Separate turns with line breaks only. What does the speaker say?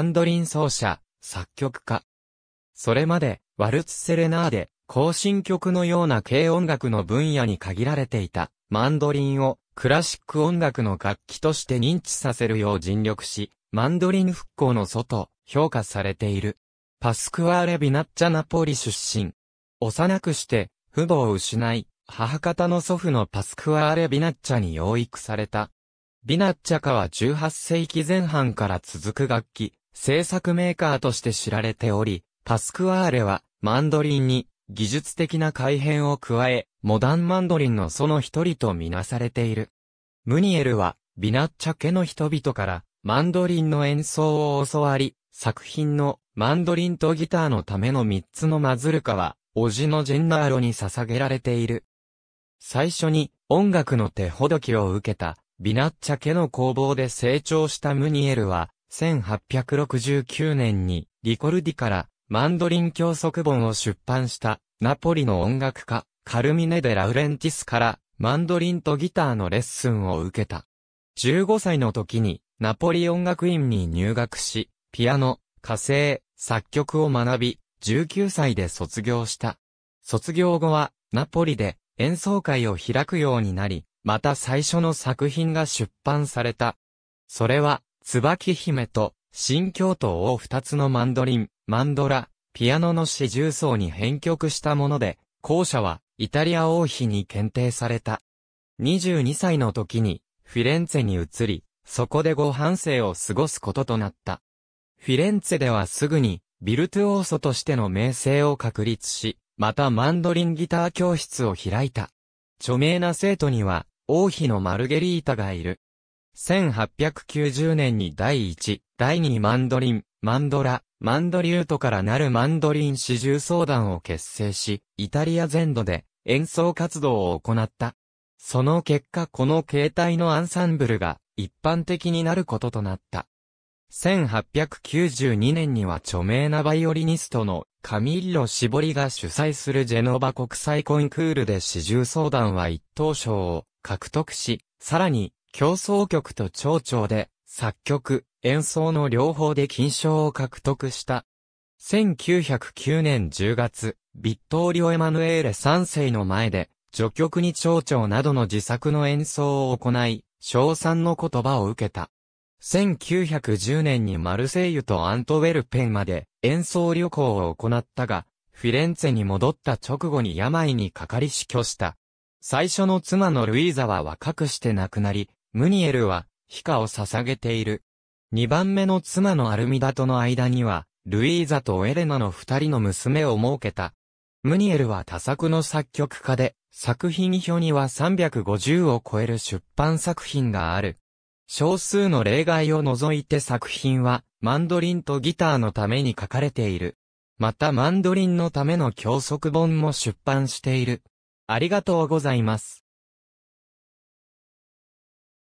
マンドリン奏者、作曲家。それまで、ワルツセレナーデ、行進曲のような軽音楽の分野に限られていた、マンドリンを、クラシック音楽の楽器として認知させるよう尽力し、マンドリン復興の外、評価されている。パスクワーレ・ビナッチャ・ナポリ出身。幼くして、父母を失い、母方の祖父のパスクワーレ・ビナッチャに養育された。ビナッチャカは18世紀前半から続く楽器、制作メーカーとして知られており、パスクアーレは、マンドリンに、技術的な改変を加え、モダンマンドリンのその一人とみなされている。ムニエルは、ビナッチャ家の人々から、マンドリンの演奏を教わり、作品の、マンドリンとギターのための三つのマズルカは、おじのジェンナーロに捧げられている。最初に、音楽の手ほどきを受けた、ビナッチャ家の工房で成長したムニエルは、1869年にリコルディからマンドリン教則本を出版したナポリの音楽家カルミネ・デ・ラウレンティスからマンドリンとギターのレッスンを受けた。15歳の時にナポリ音楽院に入学し、ピアノ、火星、作曲を学び、19歳で卒業した。卒業後はナポリで演奏会を開くようになり、また最初の作品が出版された。それは椿姫と、新京都を二つのマンドリン、マンドラ、ピアノの四重奏に編曲したもので、後者は、イタリア王妃に検定された。22歳の時に、フィレンツェに移り、そこでご半生を過ごすこととなった。フィレンツェではすぐに、ビルトゥオーソとしての名声を確立し、またマンドリンギター教室を開いた。著名な生徒には、王妃のマルゲリータがいる。1890年に第1、第2マンドリン、マンドラ、マンドリュートからなるマンドリン始終相談を結成し、イタリア全土で演奏活動を行った。その結果この形態のアンサンブルが一般的になることとなった。1892年には著名なバイオリニストのカミッロ・シボリが主催するジェノバ国際コンクールで始終相談は一等賞を獲得し、さらに競争曲と長々で、作曲、演奏の両方で金賞を獲得した。1909年10月、ビットーリオ・エマヌエーレ3世の前で、序曲に蝶々などの自作の演奏を行い、賞賛の言葉を受けた。1910年にマルセイユとアントウェルペンまで演奏旅行を行ったが、フィレンツェに戻った直後に病にかかり死去した。最初の妻のルイーザは若くして亡くなり、ムニエルは、ヒカを捧げている。二番目の妻のアルミダとの間には、ルイーザとエレナの二人の娘を設けた。ムニエルは多作の作曲家で、作品表には350を超える出版作品がある。少数の例外を除いて作品は、マンドリンとギターのために書かれている。またマンドリンのための教則本も出版している。ありがとうございます。